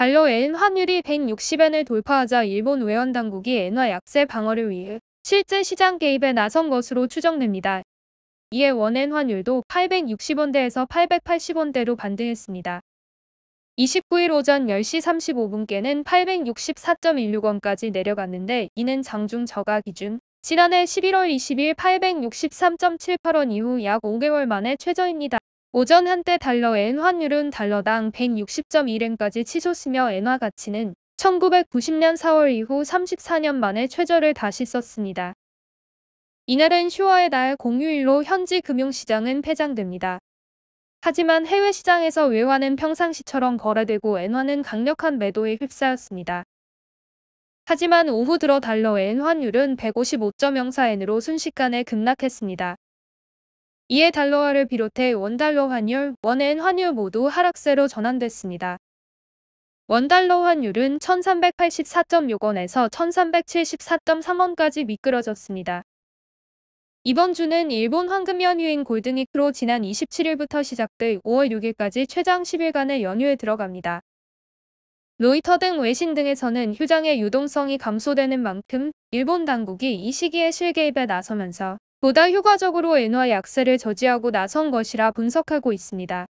달러엔 환율이 160엔을 돌파하자 일본 외환 당국이 엔화 약세 방어를 위해 실제 시장 개입에 나선 것으로 추정됩니다. 이에 원엔 환율도 860원대에서 880원대로 반등했습니다. 29일 오전 10시 35분께는 864.16원까지 내려갔는데 이는 장중 저가 기준 지난해 11월 20일 863.78원 이후 약 5개월 만에 최저입니다. 오전 한때 달러 엔 환율은 달러당 160.1엔까지 치솟으며 엔화 가치는 1990년 4월 이후 34년 만에 최저를 다시 썼습니다. 이날은 쇼와의 날 공휴일로 현지 금융시장은 폐장됩니다. 하지만 해외 시장에서 외환은 평상시처럼 거래되고 엔화는 강력한 매도에 휩싸였습니다. 하지만 오후 들어 달러 엔 환율은 155.04엔으로 순식간에 급락했습니다. 이에 달러화를 비롯해 원달러 환율, 원엔 환율 모두 하락세로 전환됐습니다. 원달러 환율은 1384.6원에서 1374.3원까지 미끄러졌습니다. 이번 주는 일본 황금 연휴인 골든위크로 지난 27일부터 시작돼 5월 6일까지 최장 10일간의 연휴에 들어갑니다. 로이터 등 외신 등에서는 휴장의 유동성이 감소되는 만큼 일본 당국이 이 시기에 실개입에 나서면서 보다 효과적으로 엔화 약세를 저지하고 나선 것이라 분석하고 있습니다.